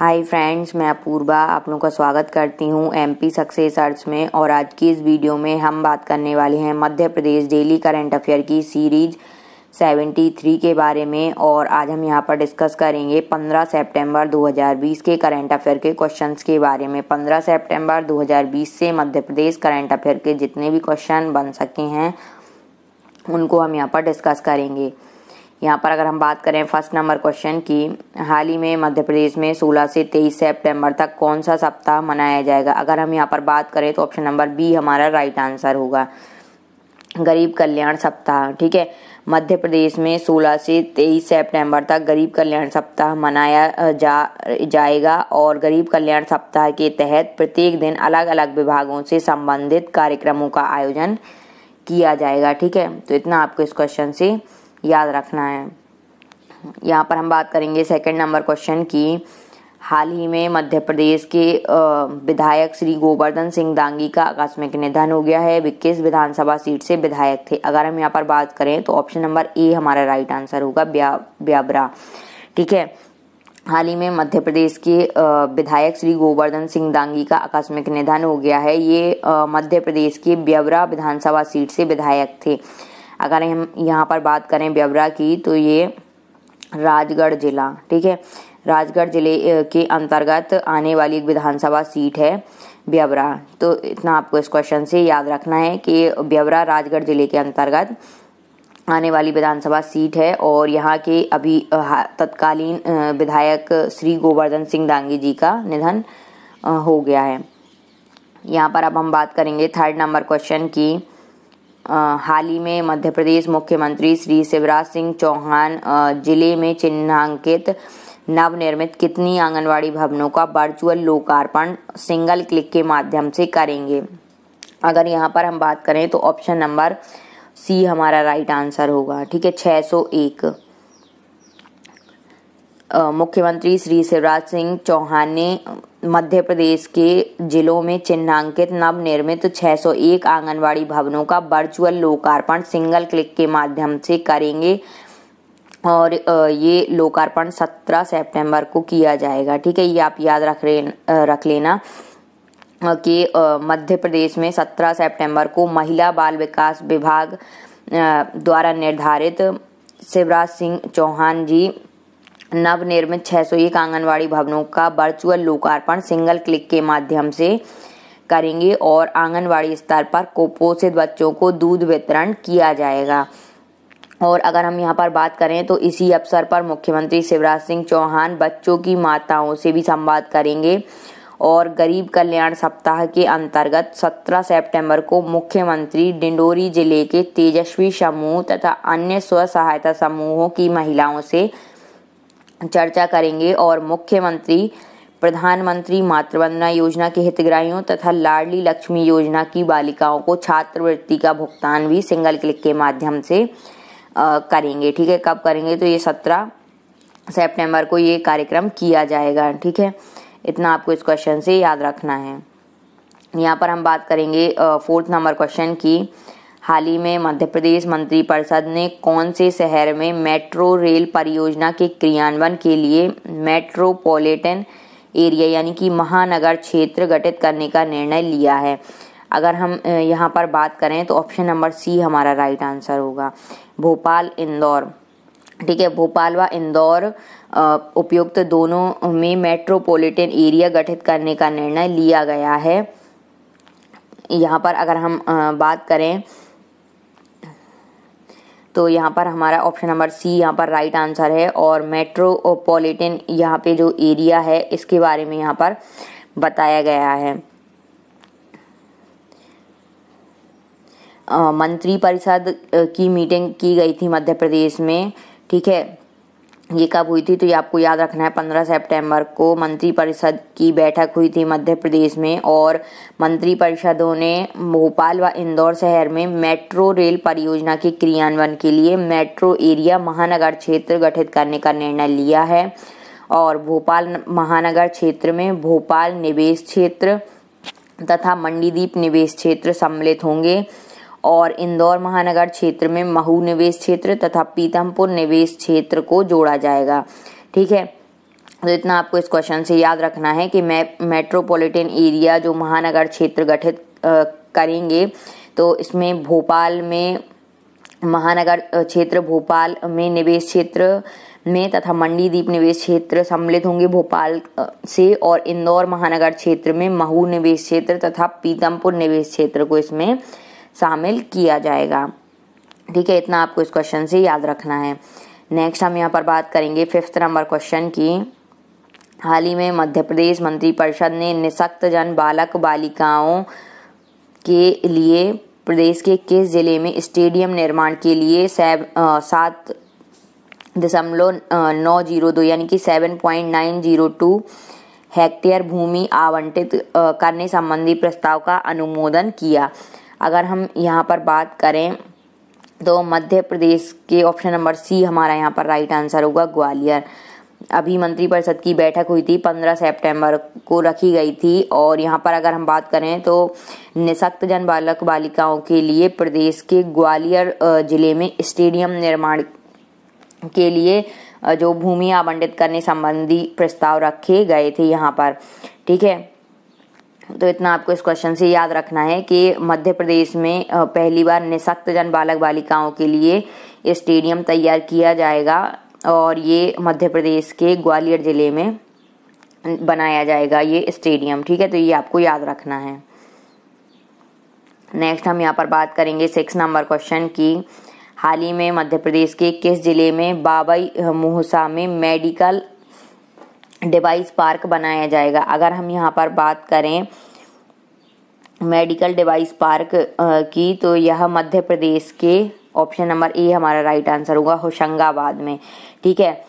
hi friends मैं अपूर्वा आप लोगों का स्वागत करती हूँ एम पी सक्सेस अर्थ में और आज की इस वीडियो में हम बात करने वाले हैं Madhya Pradesh daily current affair की सीरीज 73 के बारे में और आज हम यहाँ पर डिस्कस करेंगे 15 सितंबर 2020 के करंट अफेयर के क्वेश्चंस के बारे में 15 सितंबर 2020 से मध्य प्रदेश करंट अफेयर के जितने भी क्वेश्चन बन सके हैं उनको हम यहाँ पर डिस्कस करेंगे यहाँ पर अगर हम बात करें फर्स्ट नंबर क्वेश्चन की हाल ही में मध्य प्रदेश में 16 से 23 सितंबर तक कौन सा सप्ताह मनाया जाएगा अगर हम यहाँ पर बात करें तो ऑप्शन नंबर बी हमारा राइट आंसर होगा गरीब कल्याण सप्ताह ठीक है मध्य प्रदेश में 16 से 23 सितंबर तक गरीब कल्याण सप्ताह मनाया जा जाएगा और गरीब कल्याण सप्ताह के तहत प्रत्येक दिन अलग अलग विभागों से संबंधित कार्यक्रमों का आयोजन किया जाएगा ठीक है तो इतना आपको इस क्वेश्चन से याद रखना है यहाँ पर हम बात करेंगे सेकंड नंबर क्वेश्चन की हाल ही में मध्य प्रदेश के विधायक श्री गोवर्धन सिंह दांगी का आकस्मिक निधन हो गया है किस विधानसभा सीट से विधायक थे अगर हम यहाँ पर बात करें तो ऑप्शन नंबर ए हमारा राइट आंसर होगा ब्या ब्याबरा ठीक है हाल ही में मध्य प्रदेश के विधायक श्री गोवर्धन सिंह दांगी का आकस्मिक निधन हो गया है ये मध्य प्रदेश के ब्यवरा विधानसभा सीट से विधायक थे अगर हम यहाँ पर बात करें ब्यवरा की तो ये राजगढ़ जिला ठीक है राजगढ़ जिले के अंतर्गत आने वाली एक विधानसभा सीट है ब्यवरा तो इतना आपको इस क्वेश्चन से याद रखना है कि ब्यवरा राजगढ़ जिले के अंतर्गत आने वाली विधानसभा सीट है और यहाँ के अभी तत्कालीन विधायक श्री गोवर्धन सिंह दांगी जी का निधन हो गया है यहाँ पर अब हम बात करेंगे थर्ड नंबर क्वेश्चन की हाल ही में मध्य प्रदेश मुख्यमंत्री श्री शिवराज सिंह चौहान जिले में चिन्हांकित नवनिर्मित कितनी आंगनवाड़ी भवनों का वर्चुअल लोकार्पण सिंगल क्लिक के माध्यम से करेंगे अगर यहाँ पर हम बात करें तो ऑप्शन नंबर सी हमारा राइट आंसर होगा ठीक है 601 मुख्यमंत्री श्री शिवराज सिंह चौहान ने मध्य प्रदेश के जिलों में चिन्हांकित नव नवनिर्मित 601 आंगनवाड़ी भवनों का वर्चुअल लोकार्पण सिंगल क्लिक के माध्यम से करेंगे और ये लोकार्पण 17 सितंबर को किया जाएगा ठीक है ये आप याद रख रख लेना कि मध्य प्रदेश में 17 सितंबर को महिला बाल विकास विभाग द्वारा निर्धारित शिवराज सिंह चौहान जी नव सौ 601 आंगनवाड़ी भवनों का वर्चुअल लोकार्पण सिंगल क्लिक के माध्यम से करेंगे और आंगनवाड़ी स्तर पर कुपोषित बच्चों को दूध वितरण किया जाएगा और अगर हम यहाँ पर बात करें तो इसी अवसर पर मुख्यमंत्री शिवराज सिंह चौहान बच्चों की माताओं से भी संवाद करेंगे और गरीब कल्याण सप्ताह के अंतर्गत 17 सितंबर को मुख्यमंत्री डिंडोरी जिले के तेजस्वी समूह तथा अन्य स्व सहायता समूहों की महिलाओं से चर्चा करेंगे और मुख्यमंत्री प्रधानमंत्री मातृवंदना योजना के हितग्राहियों तथा लाडली लक्ष्मी योजना की बालिकाओं को छात्रवृत्ति का भुगतान भी सिंगल क्लिक के माध्यम से आ, करेंगे ठीक है कब करेंगे तो ये सत्रह सेप्टेम्बर को ये कार्यक्रम किया जाएगा ठीक है इतना आपको इस क्वेश्चन से याद रखना है यहाँ पर हम बात करेंगे फोर्थ नंबर क्वेश्चन की हाल ही में मध्य प्रदेश मंत्री परिषद ने कौन से शहर में मेट्रो रेल परियोजना के क्रियान्वयन के लिए मेट्रोपॉलिटन एरिया यानी कि महानगर क्षेत्र गठित करने का निर्णय लिया है अगर हम यहाँ पर बात करें तो ऑप्शन नंबर सी हमारा राइट आंसर होगा भोपाल इंदौर ठीक है भोपाल व इंदौर उपयुक्त दोनों में मेट्रोपॉलिटन एरिया गठित करने का निर्णय लिया गया है यहाँ पर अगर हम बात करें तो यहाँ पर हमारा ऑप्शन नंबर सी यहाँ पर राइट आंसर है और मेट्रोपोलिटन यहाँ पे जो एरिया है इसके बारे में यहाँ पर बताया गया है मंत्री परिषद की मीटिंग की गई थी मध्य प्रदेश में ठीक है ये कब हुई थी तो ये आपको याद रखना है पंद्रह सितंबर को मंत्रिपरिषद की बैठक हुई थी मध्य प्रदेश में और मंत्रिपरिषदों ने भोपाल व इंदौर शहर में मेट्रो रेल परियोजना के क्रियान्वयन के लिए मेट्रो एरिया महानगर क्षेत्र गठित करने का निर्णय लिया है और भोपाल महानगर क्षेत्र में भोपाल निवेश क्षेत्र तथा मंडीदीप निवेश क्षेत्र सम्मिलित होंगे और इंदौर महानगर क्षेत्र में महू निवेश क्षेत्र तथा पीतमपुर निवेश क्षेत्र को जोड़ा जाएगा ठीक है तो इतना आपको इस क्वेश्चन से याद रखना है कि मैं मेट्रोपॉलिटन एरिया जो महानगर क्षेत्र गठित करेंगे तो इसमें भोपाल में महानगर क्षेत्र भोपाल में निवेश क्षेत्र में तथा मंडी द्वीप निवेश क्षेत्र सम्मिलित होंगे भोपाल से और इंदौर महानगर क्षेत्र में महू निवेश क्षेत्र तथा पीतमपुर निवेश क्षेत्र को इसमें शामिल किया जाएगा ठीक है इतना आपको इस क्वेश्चन से याद रखना है नेक्स्ट हम यहाँ पर बात करेंगे फिफ्थ नंबर क्वेश्चन की हाल ही में मध्य प्रदेश मंत्रिपरिषद ने निशक्त जन बालक बालिकाओं के लिए प्रदेश के किस जिले में स्टेडियम निर्माण के लिए सात दशमलव नौ जीरो दो यानी कि seven point nine zero two hectare भूमि आवंटित करने संबंधी प्रस्ताव का अनुमोदन किया अगर हम यहाँ पर बात करें तो मध्य प्रदेश के ऑप्शन नंबर सी हमारा यहाँ पर राइट आंसर होगा ग्वालियर अभी मंत्रिपरिषद की बैठक हुई थी 15 सितंबर को रखी गई थी और यहाँ पर अगर हम बात करें तो निशक्त जन बालक बालिकाओं के लिए प्रदेश के ग्वालियर जिले में स्टेडियम निर्माण के लिए जो भूमि आवंटित करने संबंधी प्रस्ताव रखे गए थे यहाँ पर ठीक है तो इतना आपको इस क्वेश्चन से याद रखना है कि मध्य प्रदेश में पहली बार जन बालक बालिकाओं के लिए स्टेडियम तैयार किया जाएगा और ये मध्य प्रदेश के ग्वालियर जिले में बनाया जाएगा ये स्टेडियम ठीक है तो ये आपको याद रखना है नेक्स्ट हम यहाँ पर बात करेंगे सिक्स नंबर क्वेश्चन की हाल ही में मध्य प्रदेश के किस जिले में बाबई मोहसा में मेडिकल डिवाइस पार्क बनाया जाएगा अगर हम यहाँ पर बात करें मेडिकल डिवाइस पार्क की तो यह मध्य प्रदेश के ऑप्शन नंबर ए हमारा राइट आंसर होगा होशंगाबाद में ठीक है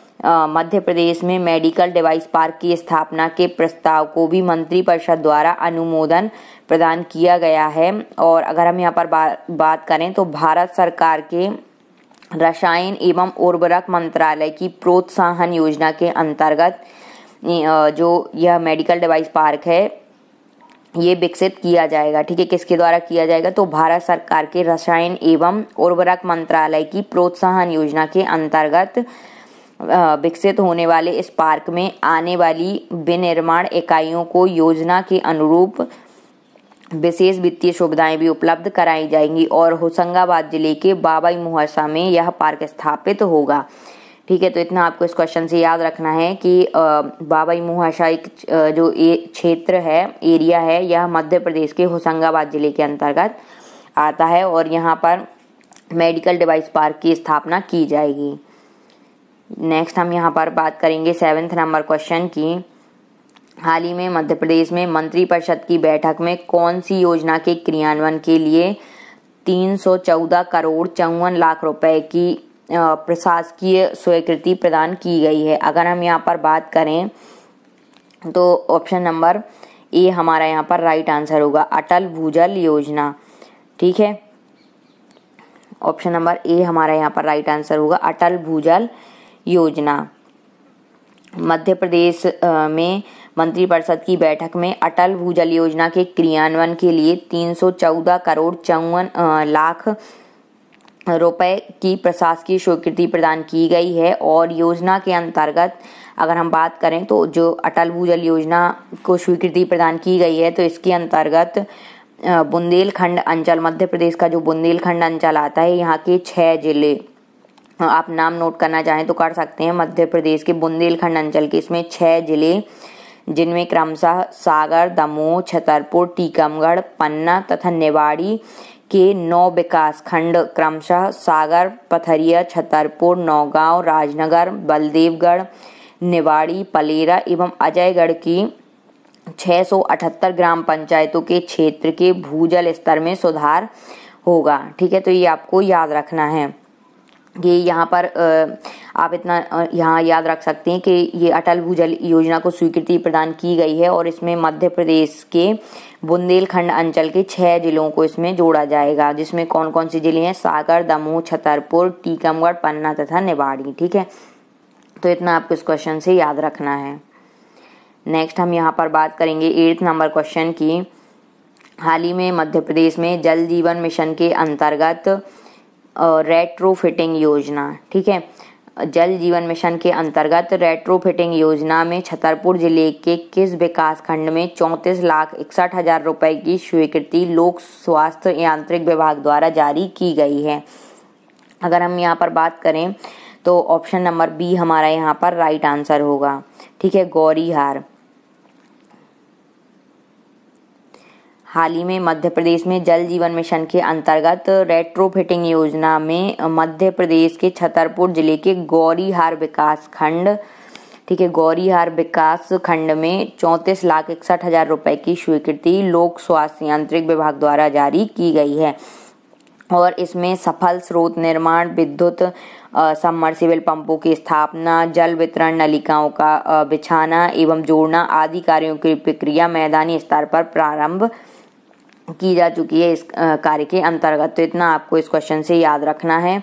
मध्य प्रदेश में मेडिकल डिवाइस पार्क की स्थापना के प्रस्ताव को भी मंत्री परिषद द्वारा अनुमोदन प्रदान किया गया है और अगर हम यहाँ पर बा, बात करें तो भारत सरकार के रसायन एवं उर्वरक मंत्रालय की प्रोत्साहन योजना के अंतर्गत जो यह मेडिकल डिवाइस पार्क है ये विकसित किया जाएगा ठीक है किसके द्वारा किया जाएगा तो भारत सरकार के रसायन एवं उर्वरक मंत्रालय की प्रोत्साहन योजना के अंतर्गत विकसित होने वाले इस पार्क में आने वाली विनिर्माण इकाइयों को योजना के अनुरूप विशेष वित्तीय सुविधाएं भी उपलब्ध कराई जाएंगी और होशंगाबाद जिले के बाबाई मुहसा में यह पार्क स्थापित होगा ठीक है तो इतना आपको इस क्वेश्चन से याद रखना है कि बाबाई एक जो क्षेत्र है एरिया है यह मध्य प्रदेश के होशंगाबाद जिले के अंतर्गत आता है और यहाँ पर मेडिकल डिवाइस पार्क की स्थापना की जाएगी नेक्स्ट हम यहाँ पर बात करेंगे सेवेंथ नंबर क्वेश्चन की हाल ही में मध्य प्रदेश में मंत्रिपरिषद की बैठक में कौन सी योजना के क्रियान्वयन के लिए 314 करोड़ चौवन लाख रुपए की प्रशासकीय स्वीकृति प्रदान की गई है अगर हम यहाँ पर बात करें तो ऑप्शन नंबर ए हमारा यहाँ पर राइट आंसर होगा अटल भूजल योजना ठीक है ऑप्शन नंबर ए हमारा यहाँ पर राइट आंसर होगा अटल भूजल योजना मध्य प्रदेश में मंत्रिपरिषद की बैठक में अटल भूजल योजना के क्रियान्वयन के लिए 314 करोड़ चौवन लाख रुपए की प्रशासकीय स्वीकृति प्रदान की गई है और योजना के अंतर्गत अगर हम बात करें तो जो अटल भूजल योजना को स्वीकृति प्रदान की गई है तो इसके अंतर्गत बुंदेलखंड अंचल मध्य प्रदेश का जो बुंदेलखंड अंचल आता है यहाँ के छः जिले आप नाम नोट करना चाहें तो कर सकते हैं मध्य प्रदेश के बुंदेलखंड अंचल के इसमें छः जिले जिनमें क्रमशः सागर दमोह छतरपुर टीकमगढ़ पन्ना तथा निवाड़ी के नौ विकास खंड क्रमशः सागर पथरिया छतरपुर नौगांव राजनगर बलदेवगढ़ निवाड़ी पलेरा एवं अजयगढ़ की 678 ग्राम पंचायतों के क्षेत्र के भूजल स्तर में सुधार होगा ठीक है तो ये आपको याद रखना है ये यहाँ पर आप इतना यहाँ याद रख सकते हैं कि ये अटल भूजल योजना को स्वीकृति प्रदान की गई है और इसमें मध्य प्रदेश के बुंदेलखंड अंचल के छः जिलों को इसमें जोड़ा जाएगा जिसमें कौन कौन से जिले हैं सागर दमोह छतरपुर टीकमगढ़ पन्ना तथा निवाड़ी ठीक है तो इतना आपको इस क्वेश्चन से याद रखना है नेक्स्ट हम यहाँ पर बात करेंगे एट्थ नंबर क्वेश्चन की हाल ही में मध्य प्रदेश में जल जीवन मिशन के अंतर्गत रेट्रो फिटिंग योजना ठीक है जल जीवन मिशन के अंतर्गत रेट्रोफिटिंग योजना में छतरपुर जिले के किस विकास खंड में चौंतीस लाख इकसठ हजार रुपए की स्वीकृति लोक स्वास्थ्य यांत्रिक विभाग द्वारा जारी की गई है अगर हम यहाँ पर बात करें तो ऑप्शन नंबर बी हमारा यहाँ पर राइट आंसर होगा ठीक है गौरीहार हाल ही में मध्य प्रदेश में जल जीवन मिशन के अंतर्गत रेट्रोफिटिंग योजना में मध्य प्रदेश के छतरपुर जिले के गौरीहार विकास खंड ठीक है गौरीहार विकास खंड में चौंतीस लाख इकसठ हजार रुपए की स्वीकृति लोक स्वास्थ्य यांत्रिक विभाग द्वारा जारी की गई है और इसमें सफल स्रोत निर्माण विद्युत सबमर्सिबल पंपों की स्थापना जल वितरण नलिकाओं का बिछाना एवं जोड़ना आदि कार्यों की प्रक्रिया मैदानी स्तर पर प्रारंभ की जा चुकी है इस कार्य के अंतर्गत तो इतना आपको इस क्वेश्चन से याद रखना है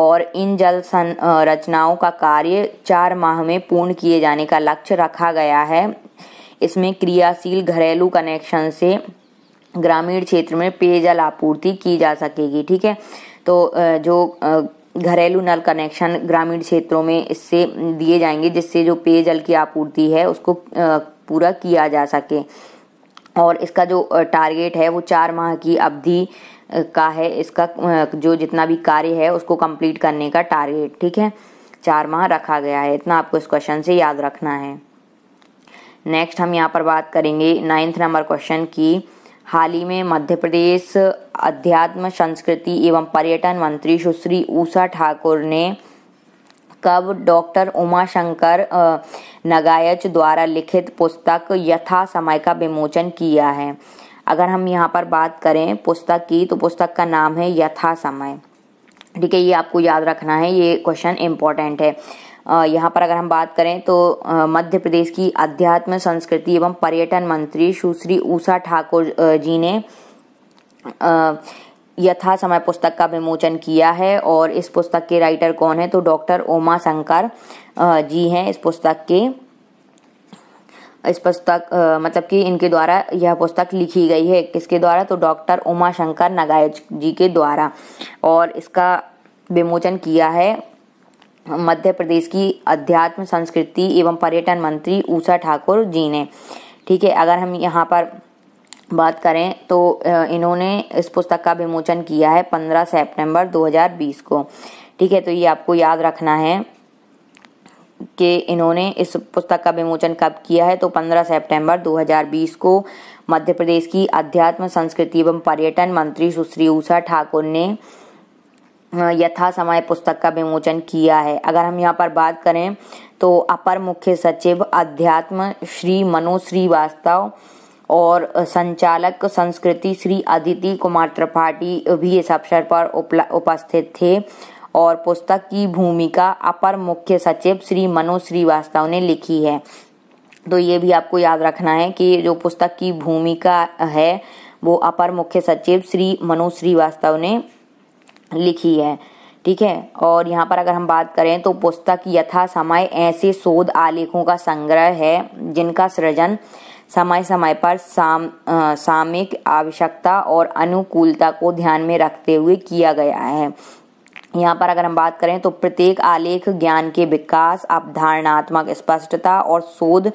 और इन जल सन रचनाओं का कार्य चार माह में पूर्ण किए जाने का लक्ष्य रखा गया है इसमें क्रियाशील घरेलू कनेक्शन से ग्रामीण क्षेत्र में पेयजल आपूर्ति की जा सकेगी ठीक है तो जो घरेलू नल कनेक्शन ग्रामीण क्षेत्रों में इससे दिए जाएंगे जिससे जो पेयजल की आपूर्ति है उसको पूरा किया जा सके और इसका जो टारगेट है वो चार माह की अवधि का है इसका जो जितना भी कार्य है उसको कंप्लीट करने का टारगेट ठीक है चार माह रखा गया है इतना आपको इस क्वेश्चन से याद रखना है नेक्स्ट हम यहाँ पर बात करेंगे नाइन्थ नंबर क्वेश्चन की हाल ही में मध्य प्रदेश अध्यात्म संस्कृति एवं पर्यटन मंत्री सुश्री ऊषा ठाकुर ने कब डॉक्टर उमा शंकर नगायच द्वारा लिखित पुस्तक यथा समय का विमोचन किया है अगर हम यहाँ पर बात करें पुस्तक की तो पुस्तक का नाम है यथा समय ठीक है ये आपको याद रखना है ये क्वेश्चन इम्पोर्टेंट है यहाँ पर अगर हम बात करें तो मध्य प्रदेश की अध्यात्म संस्कृति एवं पर्यटन मंत्री सुश्री ऊषा ठाकुर जी ने यथा समय पुस्तक का विमोचन किया है और इस पुस्तक के राइटर कौन है तो डॉक्टर ओमा शंकर जी हैं इस पुस्तक के इस पुस्तक मतलब कि इनके द्वारा यह पुस्तक लिखी गई है किसके द्वारा तो डॉक्टर उमा शंकर नगायज जी के द्वारा और इसका विमोचन किया है मध्य प्रदेश की अध्यात्म संस्कृति एवं पर्यटन मंत्री उषा ठाकुर जी ने ठीक है अगर हम यहाँ पर बात करें तो इन्होंने इस पुस्तक का विमोचन किया है 15 सितंबर 2020 को ठीक है तो ये आपको याद रखना है के इन्होंने इस पुस्तक का विमोचन कब किया है तो 15 सितंबर 2020 को मध्य प्रदेश की अध्यात्म संस्कृति एवं पर्यटन मंत्री सुश्री उषा ठाकुर ने यथा समय पुस्तक का विमोचन किया है अगर हम यहाँ पर बात करें तो अपर मुख्य सचिव अध्यात्म श्री मनोज श्रीवास्तव और संचालक संस्कृति श्री अदिति कुमार त्रिपाठी भी इस अवसर पर उपस्थित थे और पुस्तक की भूमिका अपर मुख्य सचिव श्री मनोज श्रीवास्तव ने लिखी है तो ये भी आपको याद रखना है कि जो पुस्तक की भूमिका है वो अपर मुख्य सचिव श्री मनोज श्रीवास्तव ने लिखी है ठीक है और यहाँ पर अगर हम बात करें तो पुस्तक यथा समय ऐसे शोध आलेखों का संग्रह है जिनका सृजन समय समय पर साम सामयिक आवश्यकता और अनुकूलता को ध्यान में रखते हुए किया गया है यहाँ पर अगर हम बात करें तो प्रत्येक आलेख ज्ञान के विकास अवधारणात्मक स्पष्टता और शोध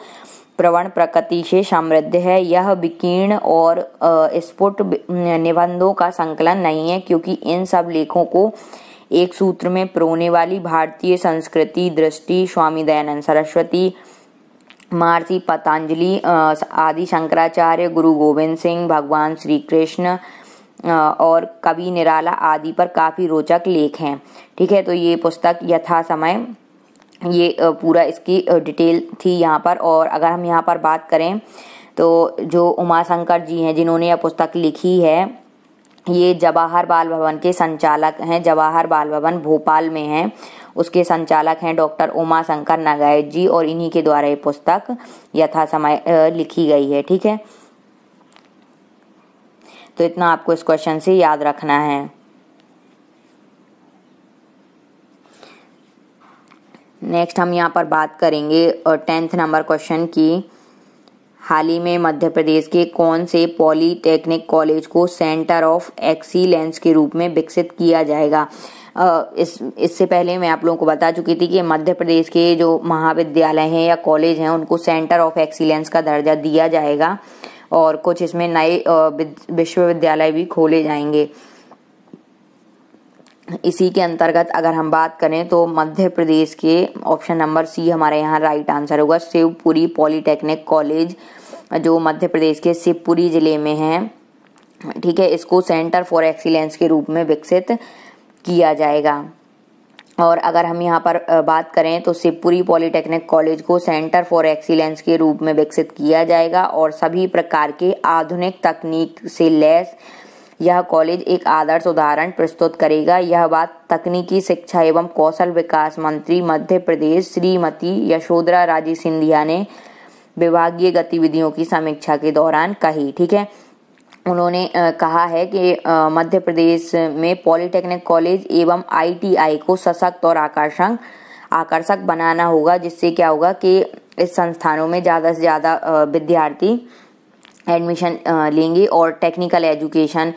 प्रवण प्रकृति से समृद्ध है यह विकीर्ण और स्फुट निबंधों का संकलन नहीं है क्योंकि इन सब लेखों को एक सूत्र में प्रोने वाली भारतीय संस्कृति दृष्टि स्वामी दयानंद सरस्वती महर्षि पतंजलि आदि शंकराचार्य गुरु गोविंद सिंह भगवान श्री कृष्ण और कवि निराला आदि पर काफ़ी रोचक लेख हैं ठीक है तो ये पुस्तक यथा समय ये पूरा इसकी डिटेल थी यहाँ पर और अगर हम यहाँ पर बात करें तो जो उमाशंकर जी हैं जिन्होंने यह पुस्तक लिखी है ये जवाहर बाल भवन के संचालक हैं जवाहर बाल भवन भोपाल में हैं उसके संचालक हैं डॉक्टर उमा शंकर नागायत जी और इन्हीं के द्वारा ये पुस्तक यथा समय लिखी गई है ठीक है तो इतना आपको इस क्वेश्चन से याद रखना है नेक्स्ट हम यहाँ पर बात करेंगे टेंथ नंबर क्वेश्चन की हाल ही में मध्य प्रदेश के कौन से पॉलीटेक्निक कॉलेज को सेंटर ऑफ एक्सीलेंस के रूप में विकसित किया जाएगा इस इससे पहले मैं आप लोगों को बता चुकी थी कि मध्य प्रदेश के जो महाविद्यालय हैं या कॉलेज हैं उनको सेंटर ऑफ एक्सीलेंस का दर्जा दिया जाएगा और कुछ इसमें नए विश्वविद्यालय भी खोले जाएंगे इसी के अंतर्गत अगर हम बात करें तो मध्य प्रदेश के ऑप्शन नंबर सी हमारे यहाँ राइट आंसर होगा शिवपुरी पॉलिटेक्निक कॉलेज जो मध्य प्रदेश के शिवपुरी जिले में है ठीक है इसको सेंटर फॉर एक्सीलेंस के रूप में विकसित किया जाएगा और अगर हम यहाँ पर बात करें तो शिवपुरी पॉलिटेक्निक कॉलेज को सेंटर फॉर एक्सीलेंस के रूप में विकसित किया जाएगा और सभी प्रकार के आधुनिक तकनीक से लैस यह कॉलेज एक आदर्श उदाहरण प्रस्तुत करेगा यह बात तकनीकी शिक्षा एवं कौशल विकास मंत्री मध्य प्रदेश श्रीमती यशोधरा राजे सिंधिया ने विभागीय गतिविधियों की समीक्षा के दौरान कही ठीक है उन्होंने कहा है कि मध्य प्रदेश में पॉलिटेक्निक कॉलेज एवं आईटीआई को सशक्त और आकर्षक आकर्षक बनाना होगा जिससे क्या होगा कि इस संस्थानों में ज़्यादा से ज़्यादा विद्यार्थी एडमिशन लेंगे और टेक्निकल एजुकेशन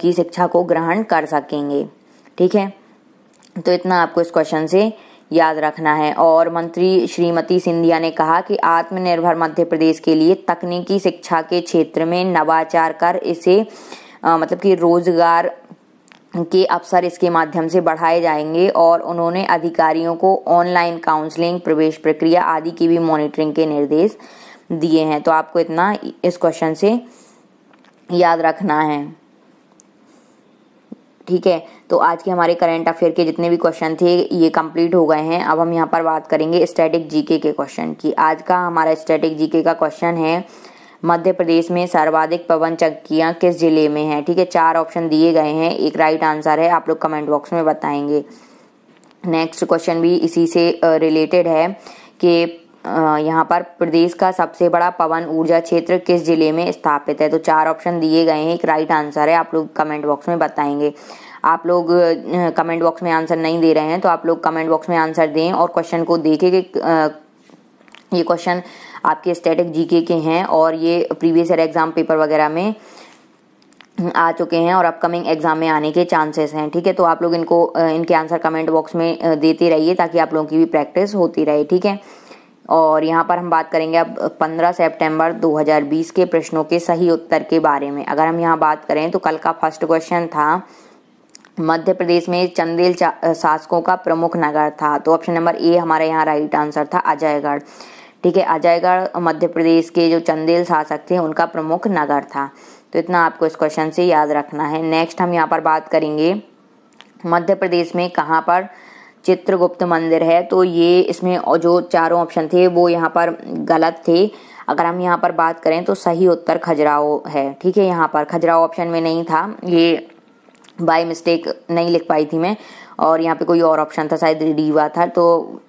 की शिक्षा को ग्रहण कर सकेंगे ठीक है तो इतना आपको इस क्वेश्चन से याद रखना है और मंत्री श्रीमती सिंधिया ने कहा कि आत्मनिर्भर मध्य प्रदेश के लिए तकनीकी शिक्षा के क्षेत्र में नवाचार कर इसे आ, मतलब कि रोजगार के अवसर इसके माध्यम से बढ़ाए जाएंगे और उन्होंने अधिकारियों को ऑनलाइन काउंसलिंग प्रवेश प्रक्रिया आदि की भी मॉनिटरिंग के निर्देश दिए हैं तो आपको इतना इस क्वेश्चन से याद रखना है ठीक है तो आज के हमारे करंट अफेयर के जितने भी क्वेश्चन थे ये कंप्लीट हो गए हैं अब हम यहाँ पर बात करेंगे स्टैटिक जीके के क्वेश्चन की आज का हमारा स्टैटिक जीके का क्वेश्चन है मध्य प्रदेश में सर्वाधिक पवन चक्कियाँ किस जिले में हैं ठीक है चार ऑप्शन दिए गए हैं एक राइट आंसर है आप लोग कमेंट बॉक्स में बताएंगे नेक्स्ट क्वेश्चन भी इसी से रिलेटेड है कि यहाँ पर प्रदेश का सबसे बड़ा पवन ऊर्जा क्षेत्र किस जिले में स्थापित है तो चार ऑप्शन दिए गए हैं एक राइट आंसर है आप लोग कमेंट बॉक्स में बताएंगे आप लोग कमेंट बॉक्स में आंसर नहीं दे रहे हैं तो आप लोग कमेंट बॉक्स में आंसर दें और क्वेश्चन को देखें कि ये क्वेश्चन आपके स्टेटिक जीके के हैं और ये प्रीवियस ईयर एग्जाम पेपर वगैरह में आ चुके हैं और अपकमिंग एग्जाम में आने के चांसेस हैं ठीक है तो आप लोग इनको इनके आंसर कमेंट बॉक्स में देते रहिए ताकि आप लोगों की भी प्रैक्टिस होती रहे ठीक है और यहाँ पर हम बात करेंगे अब 15 सितंबर 2020 के प्रश्नों के सही उत्तर के बारे में अगर हम यहाँ बात करें तो कल का फर्स्ट क्वेश्चन था मध्य प्रदेश में चंदेल शासकों का प्रमुख नगर था तो ऑप्शन नंबर ए हमारे यहाँ राइट आंसर था अजयगढ़ ठीक है अजयगढ़ मध्य प्रदेश के जो चंदेल शासक थे उनका प्रमुख नगर था तो इतना आपको इस क्वेश्चन से याद रखना है नेक्स्ट हम यहाँ पर बात करेंगे मध्य प्रदेश में कहाँ पर चित्रगुप्त मंदिर है तो ये इसमें और जो चारों ऑप्शन थे वो यहाँ पर गलत थे अगर हम यहाँ पर बात करें तो सही उत्तर खजुराहो है ठीक है यहाँ पर खजुराहो ऑप्शन में नहीं था ये बाय मिस्टेक नहीं लिख पाई थी मैं और यहाँ पे कोई और ऑप्शन था शायद रीवा था तो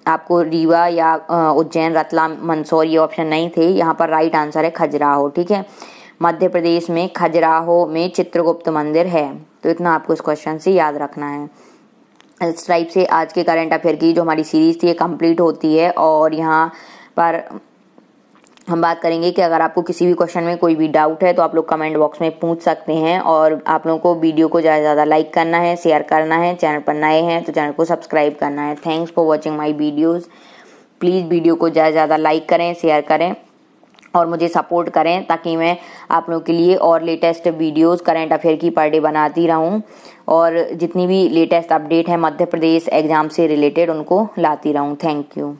आपको रीवा या उज्जैन रतलाम मंदसौर ये ऑप्शन नहीं थे यहाँ पर राइट आंसर है खजुराहो ठीक है मध्य प्रदेश में खजुराहो में चित्रगुप्त मंदिर है तो इतना आपको इस क्वेश्चन से याद रखना है इस टाइप से आज के करंट अफेयर की जो हमारी सीरीज थी ये कंप्लीट होती है और यहाँ पर हम बात करेंगे कि अगर आपको किसी भी क्वेश्चन में कोई भी डाउट है तो आप लोग कमेंट बॉक्स में पूछ सकते हैं और आप लोगों को वीडियो को ज़्यादा से ज़्यादा लाइक करना है शेयर करना है चैनल पर नए हैं तो चैनल को सब्सक्राइब करना है thanks for watching my videos please video को ज़्यादा से ज़्यादा लाइक करें शेयर करें और मुझे सपोर्ट करें ताकि मैं आप लोगों के लिए और लेटेस्ट वीडियोस करंट अफेयर की पर डे बनाती रहूं और जितनी भी लेटेस्ट अपडेट है मध्य प्रदेश एग्ज़ाम से रिलेटेड उनको लाती रहूं थैंक यू